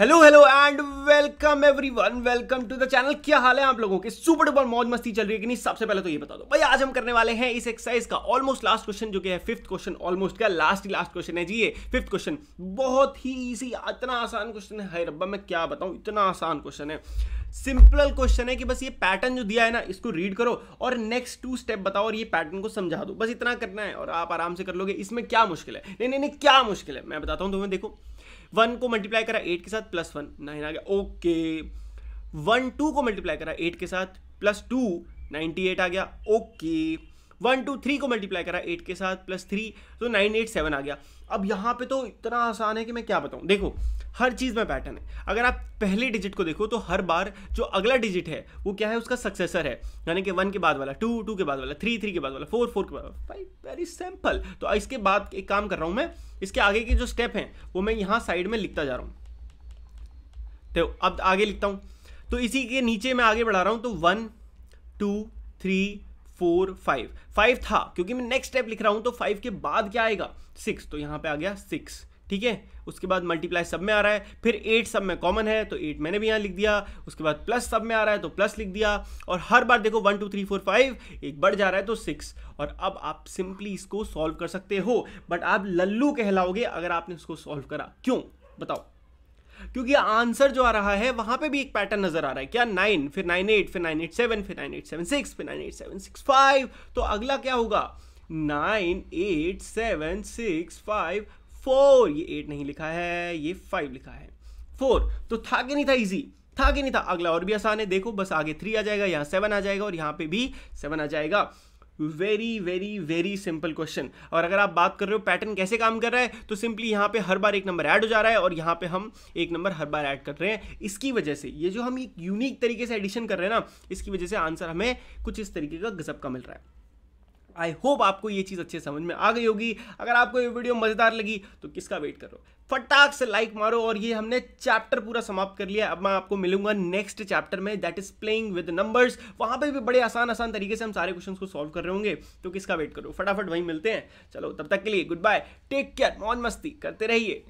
hello hello and welcome everyone welcome to the channel क्या हाल है आप लोगों के सुपर डुपर मौज मस्ती चल रही है कि नहीं सबसे पहले तो ये बता दो भाई आज हम करने वाले हैं इस एक्सरसाइज का ऑलमोस्ट लास्ट क्वेश्चन जो कि है फिफ्थ क्वेश्चन ऑलमोस्ट का लास्ट ही लास्ट क्वेश्चन है जी ये फिफ्थ क्वेश्चन बहुत ही इजी इतना आसान क्वेश्चन है हाय रब्बा मैं क्या बताऊँ इतना आसान क्वेश्चन है सिंपल क्वेश्चन है कि बस ये पैटर्न जो दिया है ना इसको रीड करो और नेक्स्ट टू स्टेप बताओ और ये पैटर्न को समझा दो बस इतना करना है और आप आराम से कर लोगे इसमें क्या मुश्किल है नहीं नहीं नहीं क्या मुश्किल है मैं बताता हूँ तुम्हें देखो वन को मल्टीप्लाई करा एट के साथ प्लस वन नाइन आ गया ओके वन टू को मल्टीप्लाई करा एट के साथ प्लस टू नाइनटी एट आ गया ओके वन टू थ्री को मल्टीप्लाई करा एट के साथ प्लस थ्री तो नाइन एट सेवन आ गया अब यहाँ पे तो इतना आसान है कि मैं क्या बताऊँ देखो हर चीज़ में पैटर्न है अगर आप पहले डिजिट को देखो तो हर बार जो अगला डिजिट है वो क्या है उसका सक्सेसर है यानी कि वन के बाद वाला टू टू के बाद वाला थ्री थ्री के बाद वाला फोर फोर के बाद फाइव वेरी सिंपल तो इसके बाद एक काम कर रहा हूँ मैं इसके आगे के जो स्टेप हैं वो मैं यहाँ साइड में लिखता जा रहा हूँ तो अब आगे लिखता हूँ तो इसी के नीचे मैं आगे बढ़ा रहा हूँ तो one two three four five five था क्योंकि मैं नेक्स्ट स्टेप लिख रहा हूँ तो फाइव के बाद क्या आएगा सिक्स तो यहाँ पे आ गया सिक्स ठीक है उसके बाद मल्टीप्लाई सब में आ रहा है फिर एट सब में कॉमन है तो एट मैंने भी यहाँ लिख दिया उसके बाद प्लस सब में आ रहा है तो प्लस लिख दिया और हर बार देखो one two three four five एक बढ़ जा रहा है तो सिक्स और अब आप सिंपली इसको सॉल्व कर सकते हो बट आप लल्लू कहलाओगे अगर आपने इसको सॉल्व करा क्यों बताओ क्योंकि आंसर जो आ रहा है वहां पे भी एक पैटर्न नजर आ रहा है क्या नाइन फिर नाइन एट फिर नाइन एट सेवन फिर नाइन एट सेवन सिक्स फिर nine eight seven six five तो अगला क्या होगा nine eight seven six five four ये एट नहीं लिखा है ये फाइव लिखा है फोर तो था कि नहीं था इजी था कि नहीं था अगला और भी आसान है देखो बस आगे थ्री आ जाएगा यहाँ सेवन आ जाएगा और यहाँ पे भी सेवन आ जाएगा very very very simple question और अगर आप बात कर रहे हो पैटर्न कैसे काम कर रहा है तो सिंपली यहाँ पे हर बार एक नंबर ऐड हो जा रहा है और यहाँ पे हम एक नंबर हर बार ऐड कर रहे हैं इसकी वजह से ये जो हम एक यूनिक तरीके से एडिशन कर रहे हैं ना इसकी वजह से आंसर हमें कुछ इस तरीके का गजब का मिल रहा है आई होप आपको ये चीज़ अच्छे समझ में आ गई होगी अगर आपको ये वीडियो मज़ेदार लगी तो किसका वेट करो फटाक से लाइक मारो और ये हमने चैप्टर पूरा समाप्त कर लिया अब मैं आपको मिलूंगा नेक्स्ट चैप्टर में that is playing with numbers वहाँ पे भी बड़े आसान आसान तरीके से हम सारे क्वेश्चंस को सॉल्व कर रहे होंगे तो किसका वेट करो फटाफट वहीं मिलते हैं चलो तब तक के लिए गुड बाय टेक केयर मौन मस्ती करते रहिए